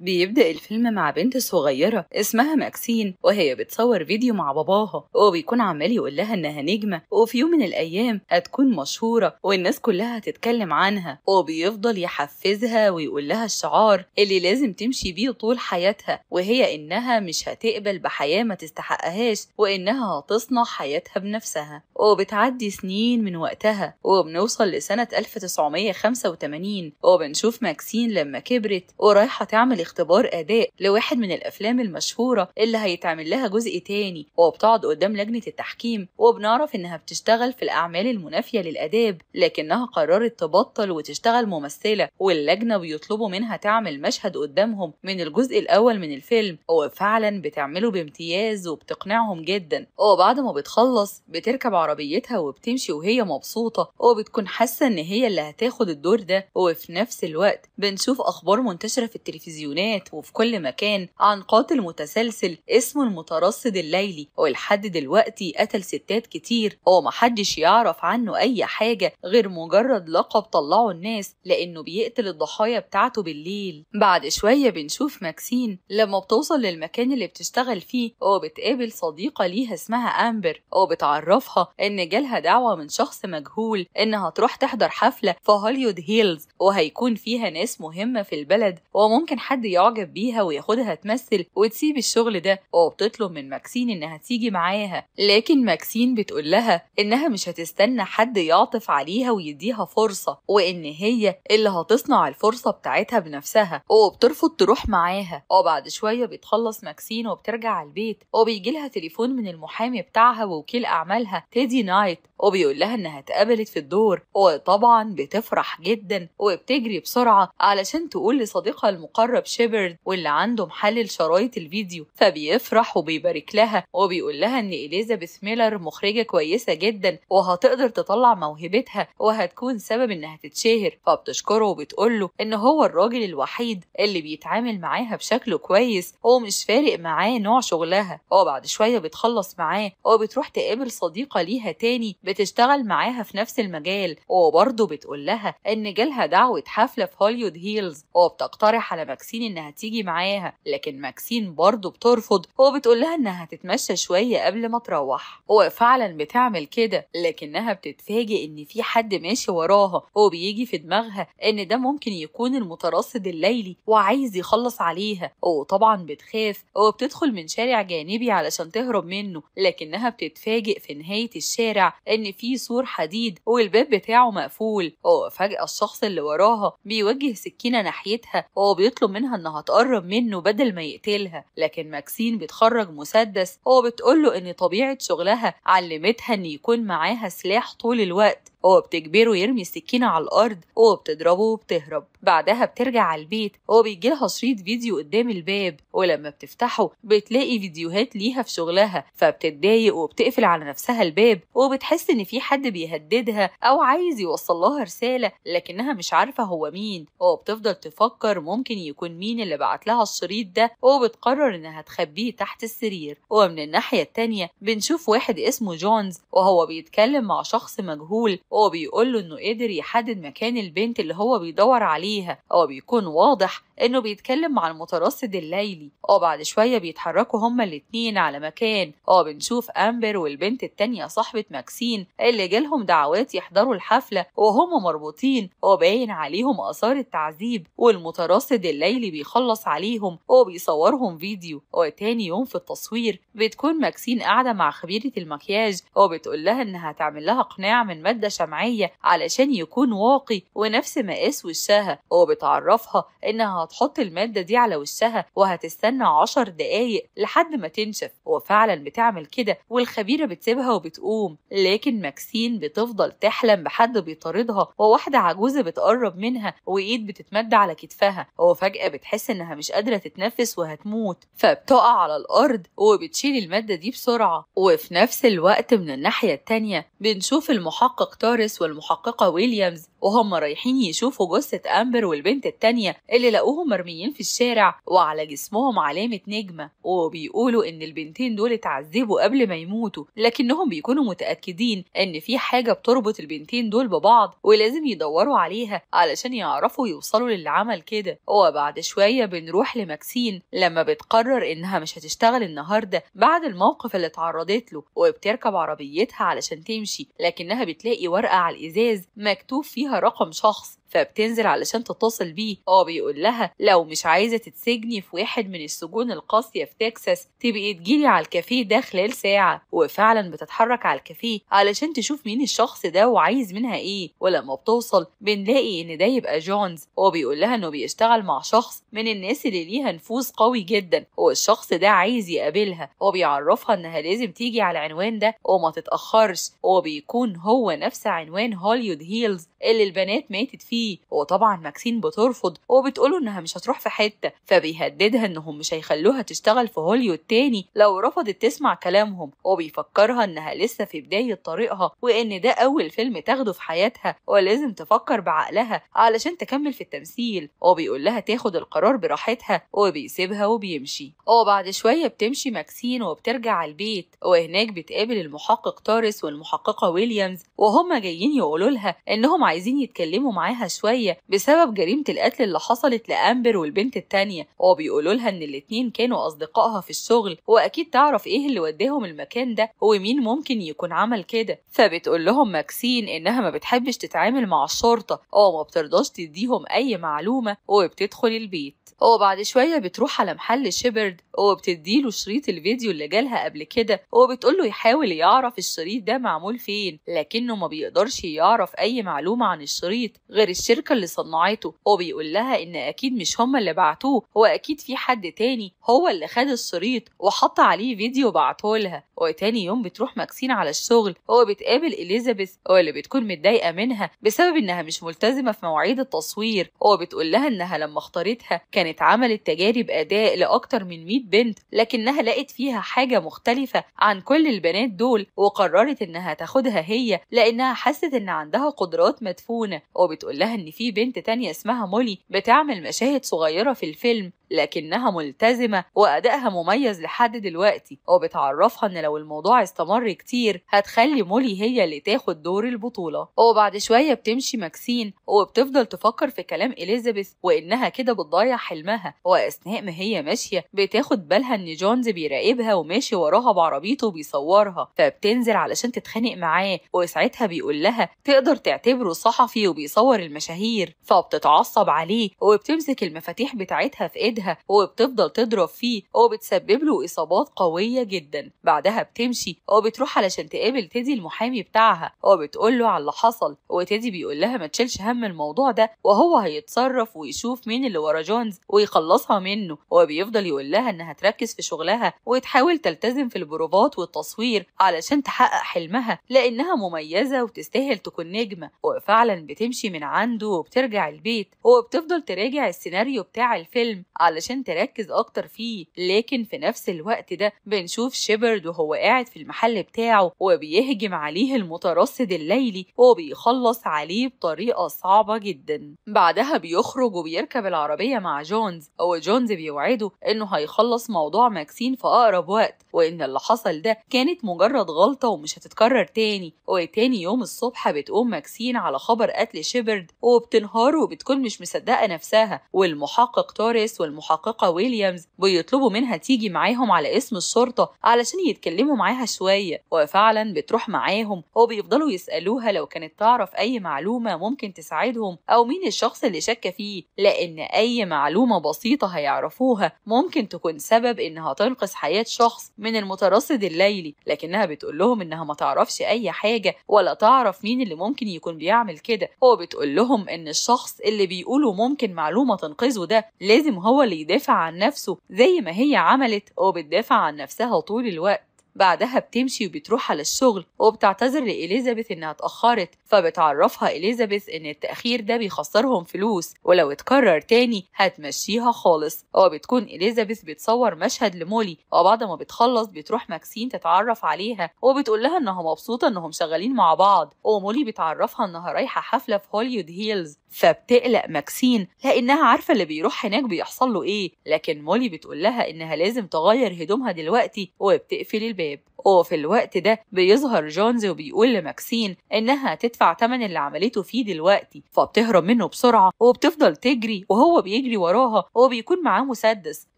بيبدأ الفيلم مع بنت صغيرة اسمها ماكسين وهي بتصور فيديو مع باباها وبيكون عمال يقول لها إنها نجمة وفي يوم من الأيام هتكون مشهورة والناس كلها هتتكلم عنها وبيفضل يحفزها ويقول لها الشعار اللي لازم تمشي بيه طول حياتها وهي إنها مش هتقبل بحياة ما تستحقهاش وإنها هتصنع حياتها بنفسها وبتعدي سنين من وقتها وبنوصل لسنة 1985 وبنشوف ماكسين لما كبرت ورايحة تعمل اختبار أداء لواحد من الأفلام المشهورة اللي هيتعمل لها جزء تاني وبتقعد قدام لجنة التحكيم وبنعرف إنها بتشتغل في الأعمال المنافية للآداب لكنها قررت تبطل وتشتغل ممثلة واللجنة بيطلبوا منها تعمل مشهد قدامهم من الجزء الأول من الفيلم وفعلا بتعمله بامتياز وبتقنعهم جدا وبعد ما بتخلص بتركب عربيتها وبتمشي وهي مبسوطة وبتكون حاسة إن هي اللي هتاخد الدور ده وفي نفس الوقت بنشوف أخبار منتشرة في التلفزيونات التليفونات وفي كل مكان عن قاتل متسلسل اسمه المترصد الليلي ولحد دلوقتي قتل ستات كتير هو محدش يعرف عنه أي حاجة غير مجرد لقب طلعه الناس لأنه بيقتل الضحايا بتاعته بالليل بعد شوية بنشوف ماكسين لما بتوصل للمكان اللي بتشتغل فيه وبتقابل صديقة ليها اسمها أمبر وبتعرفها إن جالها دعوة من شخص مجهول إنها تروح تحضر حفلة في هوليود هيلز وهيكون فيها ناس مهمة في البلد وممكن حد يعجب بيها وياخدها تمثل وتسيب الشغل ده وبتطلب من ماكسين انها تيجي معاها لكن ماكسين بتقول لها انها مش هتستنى حد يعطف عليها ويديها فرصة وان هي اللي هتصنع الفرصة بتاعتها بنفسها وبترفض تروح معاها وبعد شوية بيتخلص ماكسين وبترجع البيت وبيجيلها تليفون من المحامي بتاعها ووكيل اعمالها تيدي نايت وبيقول لها انها اتقبلت في الدور وطبعا بتفرح جدا وبتجري بسرعة علشان تقول لصديقها المقرب شيبرد واللي عنده محلل شرايط الفيديو فبيفرح وبيبارك لها وبيقول لها ان اليزابيث ميلر مخرجه كويسه جدا وهتقدر تطلع موهبتها وهتكون سبب انها تتشهر فبتشكره وبتقول له ان هو الراجل الوحيد اللي بيتعامل معاها بشكل كويس ومش فارق معاه نوع شغلها وبعد شويه بتخلص معاه وبتروح تقابل صديقه ليها تاني بتشتغل معاها في نفس المجال وبرضه بتقول لها ان جالها دعوه حفله في هوليود هيلز وبتقترح على ماكسين انها هتيجي معاها لكن ماكسين برضه بترفض هو بتقول لها انها هتتمشى شويه قبل ما تروح هو فعلا بتعمل كده لكنها بتتفاجئ ان في حد ماشي وراها هو بيجي في دماغها ان ده ممكن يكون المترصد الليلي وعايز يخلص عليها وطبعا بتخاف وبتدخل من شارع جانبي علشان تهرب منه لكنها بتتفاجئ في نهايه الشارع ان في سور حديد والباب بتاعه مقفول وفجاه الشخص اللي وراها بيوجه سكينه ناحيتها وهو بيطلب منها منها انها تقرب منه بدل ما يقتلها لكن ماكسين بيتخرج مسدس هو بتقوله ان طبيعه شغلها علمتها ان يكون معاها سلاح طول الوقت هو بتجبره يرمي السكينة على الأرض هو بتضربه وبتهرب بعدها بترجع على البيت هو بيجيلها شريط فيديو قدام الباب ولما بتفتحه بتلاقي فيديوهات ليها في شغلها فبتتضايق وبتقفل على نفسها الباب وبتحس إن في حد بيهددها أو عايز يوصل لها رسالة لكنها مش عارفة هو مين وبتفضل تفكر ممكن يكون مين اللي بعت لها الشريط ده وبتقرر إنها تخبيه تحت السرير ومن الناحية التانية بنشوف واحد اسمه جونز وهو بيتكلم مع شخص مجهول هو بيقول له انه قدر يحدد مكان البنت اللي هو بيدور عليها هو بيكون واضح إنه بيتكلم مع المترصد الليلي اه بعد شوية بيتحركوا هما الاتنين على مكان اه بنشوف أمبر والبنت التانية صاحبة ماكسين اللي جالهم دعوات يحضروا الحفلة وهم مربوطين وباين آه، عليهم آثار التعذيب والمترصد الليلي بيخلص عليهم وبيصورهم آه، فيديو وتاني آه، يوم في التصوير بتكون ماكسين قاعدة مع خبيرة المكياج وبتقول لها إنها تعمل لها قناع من مادة شمعية علشان يكون واقي ونفس مقاس وشها وبتعرفها إنها هتحط المادة دي على وشها وهتستنى عشر دقايق لحد ما تنشف وفعلا بتعمل كده والخبيرة بتسيبها وبتقوم لكن ماكسين بتفضل تحلم بحد بيطاردها وواحدة عجوزة بتقرب منها وإيد بتتمد على كتفها وفجأة بتحس إنها مش قادرة تتنفس وهتموت فبتقع على الأرض وبتشيل المادة دي بسرعة وفي نفس الوقت من الناحية التانية بنشوف المحقق تارس والمحققة ويليامز وهم رايحين يشوفوا جثة أمبر والبنت التانية اللي لقوهم كلهم مرميين في الشارع وعلى جسمهم علامة نجمة وبيقولوا إن البنتين دول اتعذبوا قبل ما يموتوا لكنهم بيكونوا متأكدين إن في حاجة بتربط البنتين دول ببعض ولازم يدوروا عليها علشان يعرفوا يوصلوا للي عمل كده وبعد شوية بنروح لماكسين لما بتقرر إنها مش هتشتغل النهاردة بعد الموقف اللي اتعرضت له وبتركب عربيتها علشان تمشي لكنها بتلاقي ورقة على الإزاز مكتوب فيها رقم شخص فبتنزل علشان تتصل بيه اه بيقول لها لو مش عايزه تتسجني في واحد من السجون القاسيه في تكساس تبقي تجيلي على الكافيه ده خلال ساعه وفعلا بتتحرك على الكافيه علشان تشوف مين الشخص ده وعايز منها ايه ولما بتوصل بنلاقي ان ده يبقى جونز هو بيقول لها انه بيشتغل مع شخص من الناس اللي ليها نفوذ قوي جدا والشخص ده عايز يقابلها هو بيعرفها انها لازم تيجي على العنوان ده وما تتاخرش هو بيكون هو نفس عنوان هوليود هيلز اللي البنات ماتت فيه وطبعا ماكسين بترفض وبتقوله انها مش هتروح في حته فبيهددها انهم مش هيخلوها تشتغل في هوليوود تاني لو رفضت تسمع كلامهم وبيفكرها انها لسه في بدايه طريقها وان ده اول فيلم تاخده في حياتها ولازم تفكر بعقلها علشان تكمل في التمثيل وبيقول لها تاخد القرار براحتها وبيسيبها وبيمشي وبعد شويه بتمشي ماكسين وبترجع البيت وهناك بتقابل المحقق تارس والمحققه ويليامز وهما جايين يقولوا لها انهم عايزين يتكلموا معاها شوية بسبب جريمة القتل اللي حصلت لأمبر والبنت التانية وبيقولولها لها إن الاتنين كانوا أصدقائها في الشغل وأكيد تعرف إيه اللي وداهم المكان ده ومين ممكن يكون عمل كده فبتقول لهم ماكسين إنها ما بتحبش تتعامل مع الشرطة أو ما بترضاش تديهم أي معلومة وبتدخل البيت هو بعد شوية بتروح على محل شيبرد هو بتديله شريط الفيديو اللي جالها قبل كده هو بتقوله يحاول يعرف الشريط ده معمول فين لكنه ما بيقدرش يعرف أي معلومة عن الشريط غير الشركة اللي صنعته هو لها إن أكيد مش هما اللي بعتوه هو أكيد في حد تاني هو اللي خد الشريط وحط عليه فيديو بعته لها وتاني يوم بتروح ماكسين على الشغل هو بتقابل اليزابيث هو اللي بتكون متضايقه منها بسبب انها مش ملتزمه في مواعيد التصوير هو بتقول لها انها لما اختارتها كانت عملت تجارب اداء لاكتر من 100 بنت لكنها لقت فيها حاجه مختلفه عن كل البنات دول وقررت انها تاخدها هي لانها حست ان عندها قدرات مدفونه وبتقول لها ان في بنت تانية اسمها مولي بتعمل مشاهد صغيره في الفيلم لكنها ملتزمة وأدائها مميز لحد دلوقتي وبتعرفها إن لو الموضوع استمر كتير هتخلي مولي هي اللي تاخد دور البطولة وبعد شوية بتمشي ماكسين وبتفضل تفكر في كلام إليزابيث وإنها كده بتضيع حلمها وأثناء ما هي ماشية بتاخد بالها إن جونز بيراقبها وماشي وراها بعربيته وبيصورها فبتنزل علشان تتخانق معاه وساعتها بيقول لها تقدر تعتبره صحفي وبيصور المشاهير فبتتعصب عليه وبتمسك المفاتيح بتاعتها في إيدها ايدها وبتفضل تضرب فيه وبتسبب له اصابات قويه جدا بعدها بتمشي وبتروح علشان تقابل تيدي المحامي بتاعها وبتقول له على اللي حصل وتيدي بيقول لها ما تشيلش هم الموضوع ده وهو هيتصرف ويشوف مين اللي ورا جونز ويخلصها منه وبيفضل يقول لها انها تركز في شغلها وتحاول تلتزم في البروفات والتصوير علشان تحقق حلمها لانها مميزه وتستاهل تكون نجمه وفعلا بتمشي من عنده وبترجع البيت وبتفضل تراجع السيناريو بتاع الفيلم علشان تركز أكتر فيه لكن في نفس الوقت ده بنشوف شيبرد وهو قاعد في المحل بتاعه وبيهجم عليه المترصد الليلي وبيخلص عليه بطريقة صعبة جدا بعدها بيخرج وبيركب العربية مع جونز وجونز بيوعده إنه هيخلص موضوع ماكسين في أقرب وقت وإن اللي حصل ده كانت مجرد غلطة ومش هتتكرر تاني وتاني يوم الصبح بتقوم ماكسين على خبر قتل شيبرد وبتنهار وبتكون مش مصدقة نفسها والمحقق توريس والمحقق المحققة ويليامز بيطلبوا منها تيجي معاهم على اسم الشرطة علشان يتكلموا معاها شوية وفعلا بتروح معاهم وبيفضلوا يسألوها لو كانت تعرف أي معلومة ممكن تساعدهم أو مين الشخص اللي شك فيه لأن أي معلومة بسيطة هيعرفوها ممكن تكون سبب إنها تنقذ حياة شخص من المترصد الليلي لكنها بتقول لهم إنها ما تعرفش أي حاجة ولا تعرف مين اللي ممكن يكون بيعمل كده هو بتقول لهم إن الشخص اللي بيقولوا ممكن معلومة تنقذه ده لازم هو بيحاول يدافع عن نفسه زي ما هي عملت وبتدافع عن نفسها طول الوقت بعدها بتمشي وبتروح على الشغل وبتعتذر لإليزابيث إنها اتأخرت فبتعرفها إليزابيث إن التأخير ده بيخسرهم فلوس ولو اتكرر تاني هتمشيها خالص وبتكون إليزابيث بتصور مشهد لمولي وبعد ما بتخلص بتروح ماكسين تتعرف عليها وبتقول لها إنها مبسوطة إنهم شغالين مع بعض ومولي بتعرفها إنها رايحة حفلة في هوليود هيلز فبتقلق ماكسين لانها عارفه اللي بيروح هناك بيحصل له ايه لكن مولي بتقول لها انها لازم تغير هدومها دلوقتي وبتقفل الباب وفي الوقت ده بيظهر جونز وبيقول لماكسين انها هتدفع تمن اللي عملته فيه دلوقتي فبتهرب منه بسرعه وبتفضل تجري وهو بيجري وراها وبيكون معاه مسدس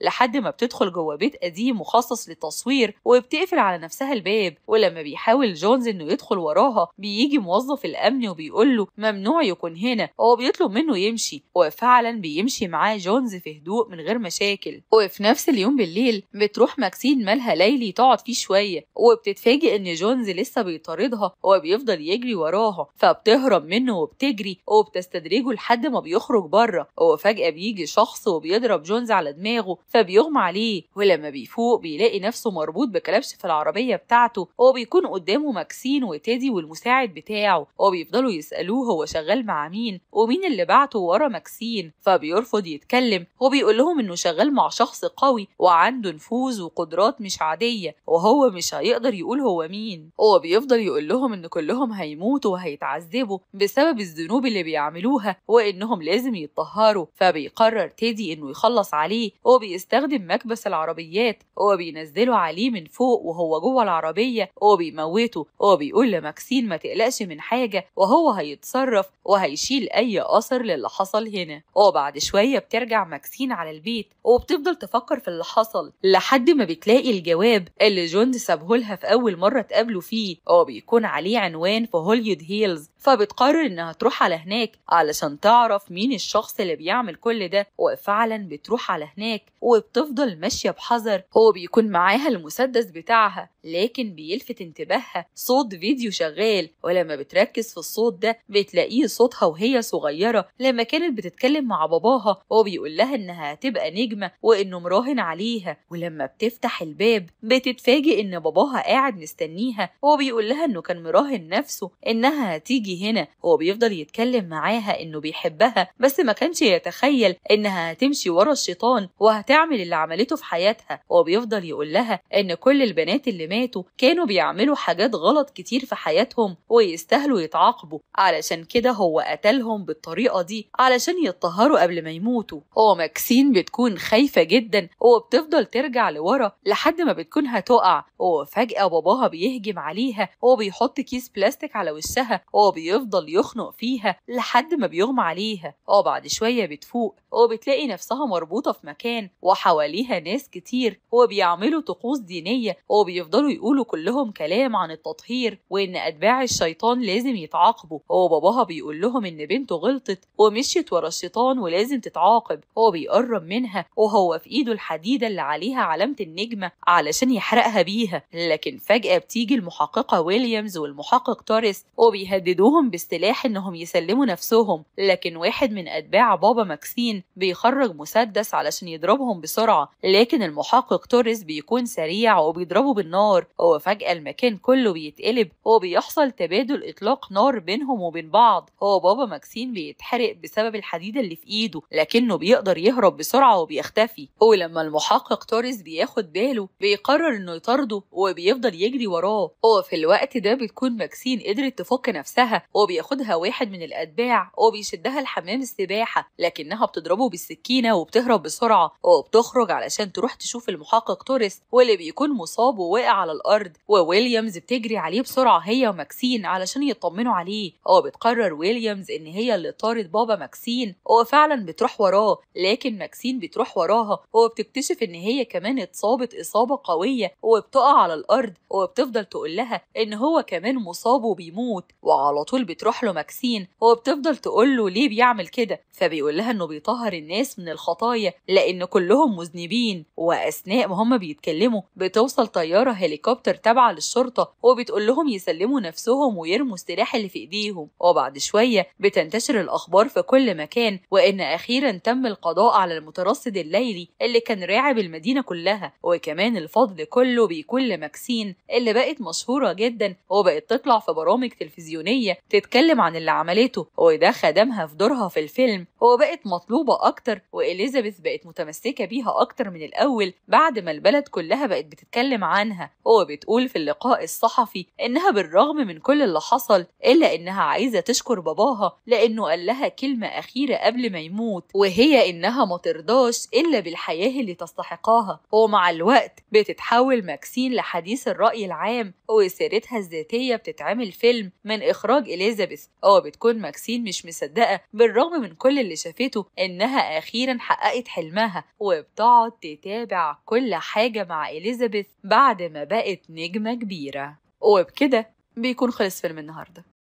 لحد ما بتدخل جوه بيت قديم مخصص للتصوير وبتقفل على نفسها الباب ولما بيحاول جونز انه يدخل وراها بيجي موظف الامن وبيقول له ممنوع يكون هنا هو بيطلب منه يمشي وفعلا بيمشي معاه جونز في هدوء من غير مشاكل وفي نفس اليوم بالليل بتروح ماكسين مالها ليلي تقعد فيه شوية وبتتفاجئ إن جونز لسه بيطاردها وبيفضل يجري وراها فبتهرب منه وبتجري وبتستدرجه لحد ما بيخرج بره وفجأة بيجي شخص وبيضرب جونز على دماغه فبيغمى عليه ولما بيفوق بيلاقي نفسه مربوط بكلبش في العربية بتاعته وبيكون قدامه ماكسين وتيدي والمساعد بتاعه وبيفضلوا يسألوه هو شغال مع مين ومين مين اللي بعته ورا ماكسين فبيرفض يتكلم وبيقول لهم انه شغال مع شخص قوي وعنده نفوذ وقدرات مش عاديه وهو مش هيقدر يقول هو مين هو بيفضل يقول لهم ان كلهم هيموتوا وهيتعذبوا بسبب الذنوب اللي بيعملوها وانهم لازم يتطهروا فبيقرر تيدي انه يخلص عليه وبيستخدم مكبس العربيات وبينزله عليه من فوق وهو جوه العربيه وبيموته وبيقول لماكسين ما تقلقش من حاجه وهو هيتصرف وهيشيل اي أثر للي حصل هنا وبعد شوية بترجع ماكسين على البيت وبتفضل تفكر في اللي حصل لحد ما بتلاقي الجواب اللي جون سابهولها في أول مرة تقابله فيه وبيكون عليه عنوان في هوليود هيلز فبتقرر إنها تروح على هناك علشان تعرف مين الشخص اللي بيعمل كل ده وفعلا بتروح على هناك وبتفضل ماشية بحذر هو بيكون معاها المسدس بتاعها لكن بيلفت انتباهها صوت فيديو شغال ولما بتركز في الصوت ده بتلاقيه صوتها وهي صغيرة لما كانت بتتكلم مع باباها وهو بيقول لها إنها هتبقى نجمة وإنه مراهن عليها ولما بتفتح الباب بتتفاجئ إن باباها قاعد مستنيها وهو بيقول لها إنه كان مراهن نفسه إنها هتيجي هنا هو بيفضل يتكلم معاها إنه بيحبها بس ما كانش يتخيل إنها هتمشي ورا الشيطان وهت بتعمل اللي عملته في حياتها وبيفضل يقول لها ان كل البنات اللي ماتوا كانوا بيعملوا حاجات غلط كتير في حياتهم ويستاهلوا يتعاقبوا علشان كده هو قتلهم بالطريقه دي علشان يتطهروا قبل ما يموتوا وماكسين بتكون خايفه جدا وبتفضل ترجع لورا لحد ما بتكون هتقع وفجاه باباها بيهجم عليها وبيحط كيس بلاستيك على وشها وبيفضل يخنق فيها لحد ما بيغمى عليها وبعد شويه بتفوق وبتلاقي نفسها مربوطة في مكان وحواليها ناس كتير وبيعملوا طقوس دينية وبيفضلوا يقولوا كلهم كلام عن التطهير وإن أتباع الشيطان لازم يتعاقبوا وباباها بيقول لهم إن بنته غلطت ومشيت ورا الشيطان ولازم تتعاقب هو بيقرب منها وهو في إيده الحديدة اللي عليها علامة النجمة علشان يحرقها بيها لكن فجأة بتيجي المحققة ويليامز والمحقق توريس وبيهددوهم باستلاح إنهم يسلموا نفسهم لكن واحد من أتباع بابا ماكسين بيخرج مسدس علشان يضربهم بسرعة لكن المحقق توريس بيكون سريع وبيضربه بالنار هو فجأة المكان كله بيتقلب وبيحصل تبادل إطلاق نار بينهم وبين بعض هو بابا ماكسين بيتحرق بسبب الحديدة اللي في إيده لكنه بيقدر يهرب بسرعة وبيختفي ولما المحقق توريس بياخد باله بيقرر إنه يطارده وبيفضل يجري وراه هو في الوقت ده بتكون ماكسين قدرت تفك نفسها وبياخدها واحد من الأتباع وبيشدها لحمام السباحة لكنها بتضرب بتضربه بالسكينة وبتهرب بسرعة وبتخرج علشان تروح تشوف المحقق توريس واللي بيكون مصاب وواقع على الأرض وويليامز بتجري عليه بسرعة هي وماكسين علشان يطمنوا عليه وبتقرر ويليامز إن هي اللي طارت بابا ماكسين وفعلا بتروح وراه لكن ماكسين بتروح وراها وبتكتشف إن هي كمان اتصابت إصابة قوية وبتقع على الأرض وبتفضل تقول لها إن هو كمان مصاب وبيموت وعلى طول بتروح له ماكسين وبتفضل تقول له ليه بيعمل كده فبيقول لها إنه بيطهر يطهر الناس من الخطايا لأن كلهم مذنبين وأثناء ما هم بيتكلموا بتوصل طيارة هليكوبتر تابعة للشرطة وبتقول لهم يسلموا نفسهم ويرموا السلاح اللي في إيديهم وبعد شوية بتنتشر الأخبار في كل مكان وإن أخيرا تم القضاء على المترصد الليلي اللي كان راعب المدينة كلها وكمان الفضل كله بيكون لماكسين اللي بقت مشهورة جدا وبقت تطلع في برامج تلفزيونية تتكلم عن اللي عملته وده خدمها في دورها في الفيلم وبقت مطلوبة أكتر وإليزابيث بقت متمسكة بيها أكتر من الأول بعد ما البلد كلها بقت بتتكلم عنها هو بتقول في اللقاء الصحفي إنها بالرغم من كل اللي حصل إلا إنها عايزة تشكر باباها لأنه قال لها كلمة أخيرة قبل ما يموت وهي إنها ما ترضاش إلا بالحياة اللي تستحقاها ومع الوقت بتتحول ماكسين لحديث الرأي العام وسيرتها الذاتية بتتعمل فيلم من إخراج إليزابيث هو بتكون ماكسين مش مصدقة بالرغم من كل اللي شافته إن إنها أخيرا حققت حلمها وبتقعد تتابع كل حاجة مع إليزابيث بعد ما بقت نجمة كبيرة وبكده بيكون خلص فيلم النهارده